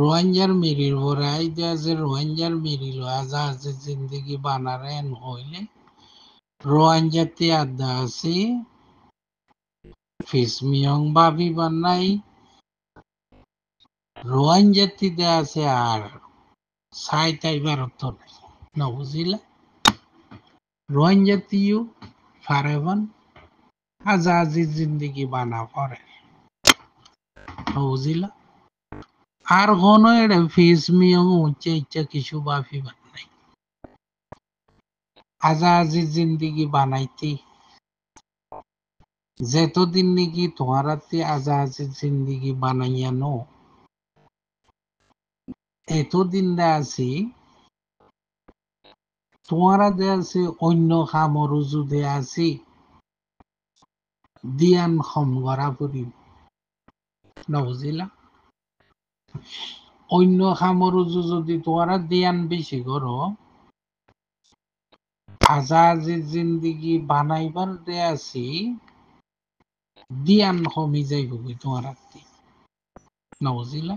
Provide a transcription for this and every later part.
রোহিঙ্গার মেরির ওরাই যে রোহিঙ্গার মিরিল আজাহাজে জিন্দগি বানারেন হইলে রোহিঙ্গাতে আড্ডা আছে ফিসমিয়ং বাবি বানাই রোহিঙ্গাতে দে আছে আর সাই তাই অর্থ নাই না বুঝিলা রোহিঙ্গাতিও ফারেবান আজাজি জিন্দগি বানা পড়ে বুঝিলা আর কোনো এটা মিয়ম উচ্চে ইচ্ছে কিছু বাফি নাই আজা আজি জিন্দিগি বানাইতি যেত দিন নাকি তোমারাতে আজা আজি জিন্দিগি বানাইয়া নো এতদিন দা আছি তোমারা দে আছে অন্য কামর যুদে আছি দিয়ান সমগরা ফুরিব নবুঝিলা অন্য কামর যদি তোরা দিয়ান বেশি করো আজাজি জিন্দিগি বানাইবার দেয়াছি দিয়ান কমি যাইব গই তোমার আত্মি না বুঝিলা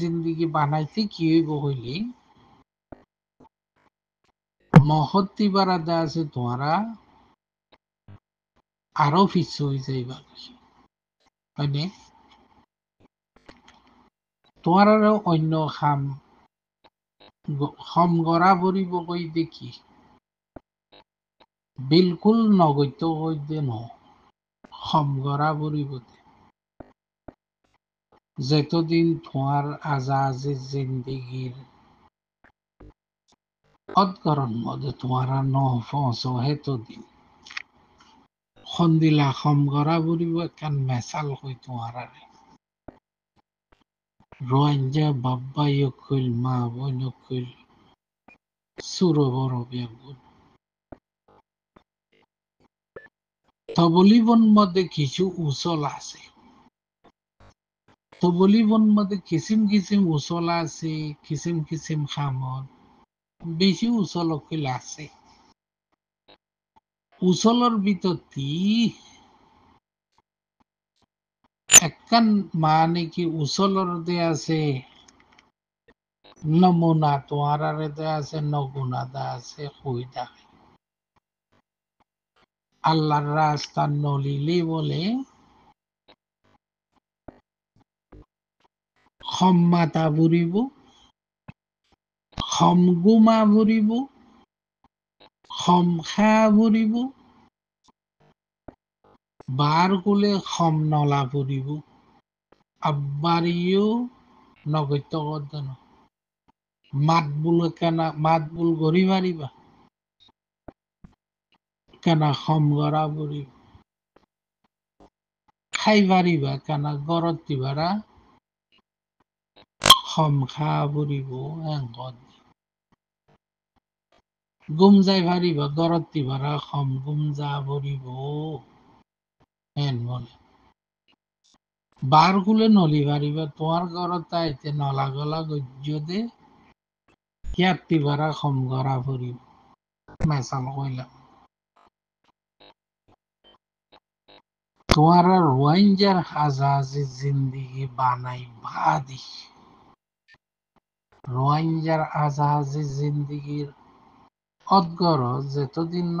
জিন্দিগি বানাইতে কি হইব হইলি মহত্তি বারা আছে তোমরা আরো পিছু হয়ে যাইবা হয়নে তোমাৰ আৰু অন্য খাম খম গৰা ভৰিব কৈ দেখি বিলকুল নগত্য হৈ দে ন খম গৰা ভৰিব দে যেতো দিন তোমাৰ আজা আজি জিন্দেগীৰ সৎকৰণ মদে তোমাৰ নহ'ব সেইটো দিন সন্দিলা সমগৰা বুলিব একান মেচাল হৈ তোমাৰাৰে রোয়াঞ্জা মা তবলিবন মধ্যে কিছু উসল আছে তবলিবন মধ্যে কিসিম কিসিম উসল আছে কিসিম কিসিম খামন বেশি উসল আছে উছলৰ ভিতৰতি একখান মানে কি উছলৰ দে আছে নমুনা তোমাৰাৰে দে আছে নগুণা দা আছে শুই থাকে আল্লাহর রাস্তা নলিলে বলে ক্ষমাতা বুড়িব ক্ষমগুমা বুড়িব সমৰিব বাৰ গলে সম নলা পৰিব আব্বাৰীও নগত্য কৰ্দন মাত বোল কেনা মাত বোল গঢ়ি মাৰিবা কেনা সম গৰা বুলি খাই পাৰিবা কেনা গৰত দিবাৰা সম খা বুলিব এংকত গুমজাই ভারিব গরত্তি ভরা খম গুমজা ভরিব হেন বলে বারগুলে নলি ভারিব তোমার গরতাইতে নলা গলা গজ্য দে ইয়াত্তি ভরা খম গড়া ভরিব মেসাল কইলাম তোমার আর রোয়াইঞ্জার হাজাজি জিন্দিগি বানাই বাদি রোয়াইঞ্জার আজাহাজি জিন্দিগির odgoro যেতদিন ন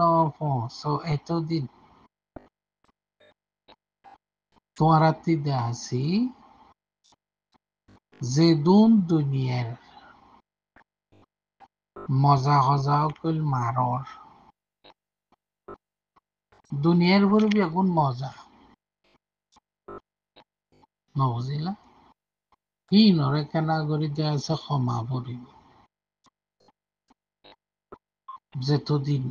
এতদিন তোমারাতিতে আছি যে দুন দুনিয়ার মজা হজা কইল মারর দুনিয়ার ভরবি এখন মজা নবুঝিলা কি নরে কেনা করিতে আছে ক্ষমা ভরিবি যেতদিন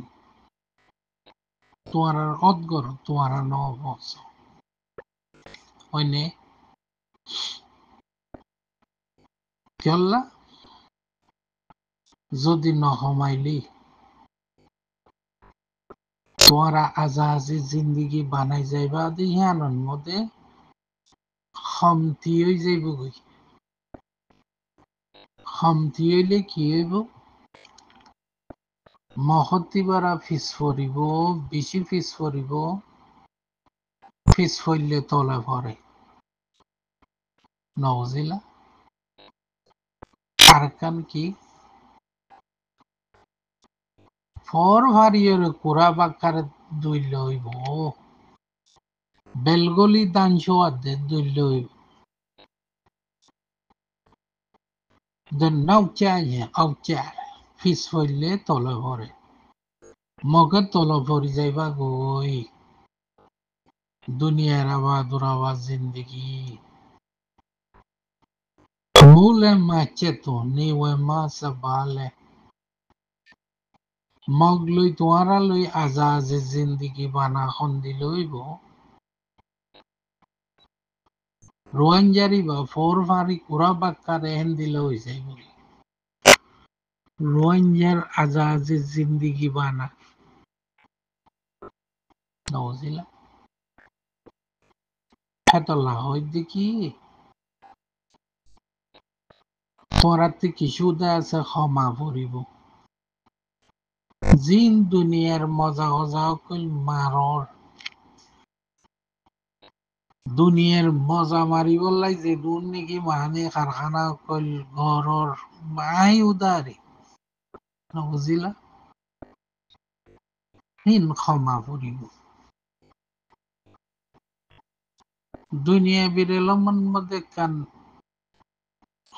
তোয়ারার অদগর তোয়ারা ন বস হইনে কেল্লা যদি নহমাইলি তোয়ারা আজাহাজি জিন্দিগি বানাই যাইবা দিহানোর মধ্যে হমতি হই যাইব গই হমতি হইলে কি হইব মহতিবারা ফিস ফরিব বেশি ফিস ফরিব ফিস ফইলে তলে ভরে নজিলা আরকান কি ফর ভারিয়ের কোরা বাকার দুই লইব বেলগলি দান সোয়াদে দুই লইব দেন নাও চাই আও চাই ফিস ফলে তলে ভরে মগে তল ভরি যাইবা গই দুনিয়ার আবা দুরাবা জিন্দগি ভুলে মাছে তো ৱে মাছ বালে মগ লই তোমাৰা লই আজা আজি জিন্দগি বানা খন্দি লৈব ৰোৱাঞ্জাৰী বা ফোর ফারি কুৰা বাক্কাৰে হেন্দিলে দিলে হয়েছে বলি রোহিঙ্গার আজাজে জিন্দিগি বানা নজিলা জিন দুনিয়ার মজা হজা কইল মারর দুনিয়ার মজা মারিব লাই যে দুর্নীতি মানে কারখানা কল ঘরর মাই উদারে Mozilla him khoma puribo দুনিয়া বিরেলমন মধ্যে কান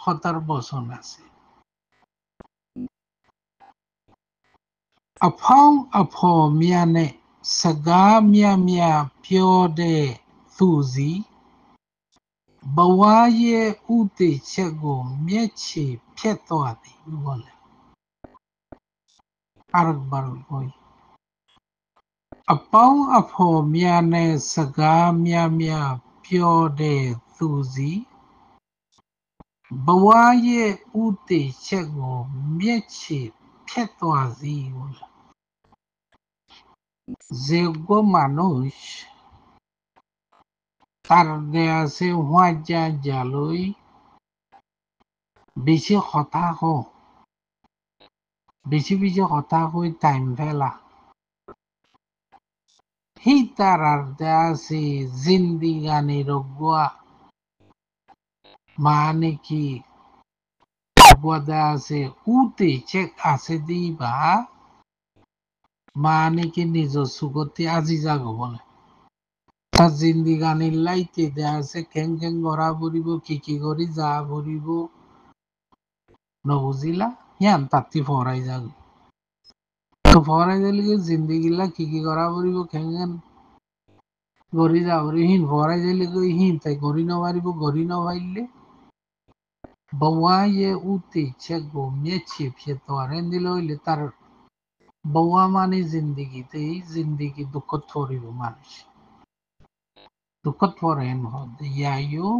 হতার বসন আছে আফাও আফো মিয়ানে সগা মিয়া মিয়া পিও দে সুজি ဘဝရဲ့ဥတည်ချက်ကိုမျက်ခြေဖြတ်သွားသည်ဘောလေ albarul အပေါင်းအဖော်များနဲ့စကားများများပြောတဲ့သူစီဘဝရဲ့ဥတည်ချက်ကိုမျက်ခြေဖြတ်သွားစီကို Zego Manoj tarde hace Juan Yaloi Bici Jotajo বেছি বেছি কথা কৈ টাইম ফেলা সেই তার আর্ধে আছে জিন্দি গানি রগুয়া মানে কি আছে উতে চেক আছে দিবা মানে কি নিজ সুগতি আজি যাগ বলে তার জিন্দি গানির লাইতে দেয়া আছে খেং খেং গড়া ভরিব কি কি করি যা ভরিব নবুঝিলা ইয়ান তাত্তি ফহরাই যাল তো ফহরাই যালিগে জিন্দিগিলা কি কি করা পড়িব খেঙ্গেন গড়ি যাবরি হিন ফহরাই যাইলে হিন তাই গড়ি ন পারিব গড়ি ন পাইলে বউয়ায়ে উতে ইচ্ছে গো ফে তো আর দিল হইলে তার বউয়া মানে জিন্দিগিতে এই জিন্দিগি দুঃখ থরিব মানুষ দুঃখ থরেন হদ ইয়াইও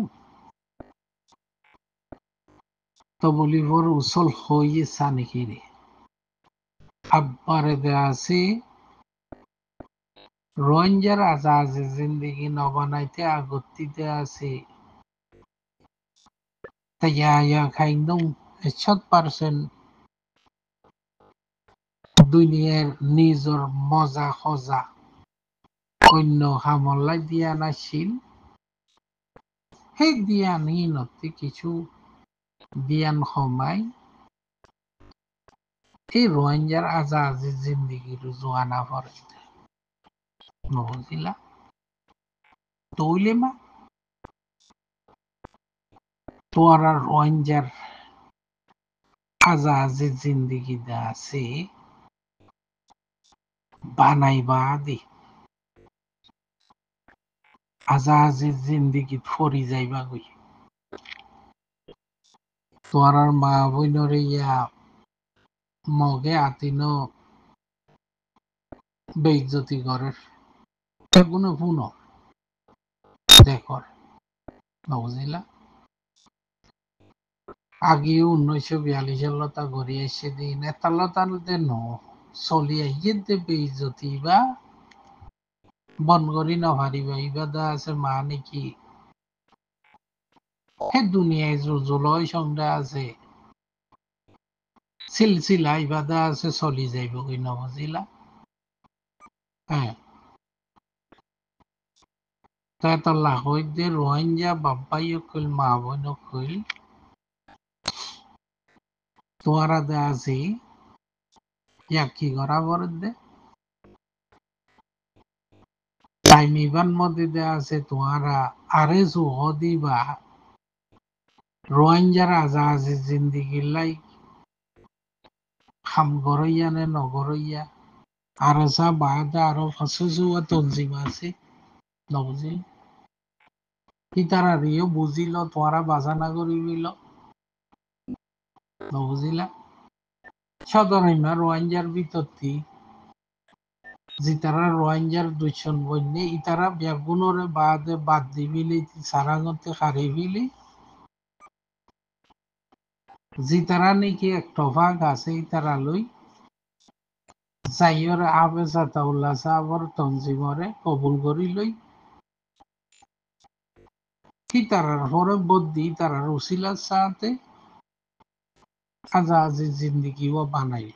তবলিভর উসল হইয়েছা নাকি রে আব্বারে দেয়া আছে রঞ্জার আজা আছে জিন্দিগি নবানাইতে আগত্তিতে আছে দুনিয়ার নিজর মজা খজা অন্য হামলা দিয়া নাছিল সেই দিয়া নিনতে কিছু বিয়ানহমায় এই রোহিঙ্গার আজা আজি জিন্দিগির জোয়ানা পড়েছে নবজিলা তৈলে মা তোর আর রোহিঙ্গার আজা আজি জিন্দিগি আছে বানাইবা আদি আজা আজি জিন্দিগি ফরি যাইবা গই tuarar ma winori ya moge atino বেইজ্জতি করার গুণে পুন দেখর বুঝিলা আগেও উনিশশো বিয়াল্লিশের লতা গড়িয়ে এসে দিই নেতালতাতে ন চলি আইয়েতে বেইজতি বা বনগরি নভারি বা ইবাদা আছে মা নাকি দুনিয়ায় জুজুলয় সংখ্যা আছে সিলসিলা ইবাদা আছে চলি যাইব কি নবজিলা হ্যাঁ তাই তাল্লা হই যে রোহিঙ্গা বাব্বাইও কইল মা বোনও কইল তোমারা দে আছি ইয়া কি করা বরদ দে টাইম ইবান মধ্যে দে আছে তোমারা আরে জুহ দিবা রোহিঙ্গারা যা আজি জিন্দিগির লাই খাম গরইয়া নে নগরইয়া আর যা বাদা আরো ফসুয়া তঞ্জিম আছে নবজি কি তারা রিও বুঝিল তোমারা বাজানা করিবিল নবুঝিলা সদরিমা রোহিঙ্গার বিতত্তি জিতারা রোহিঙ্গার দুইশন বন্যে ইতারা ব্যাগুণরে বাদে বাদ দিবিলি সারাগতে হারিবিলি যি তারা নেকি একটা ভাগ আছে তারা লই সাইয়র আবে সাতাউল্লাহ সাহাবর তঞ্জিমরে কবুল করি লই কি তারার পরে বদ্দি তারার উসিলার সাথে খাজা আজিজ জিন্দিগিও বানাইল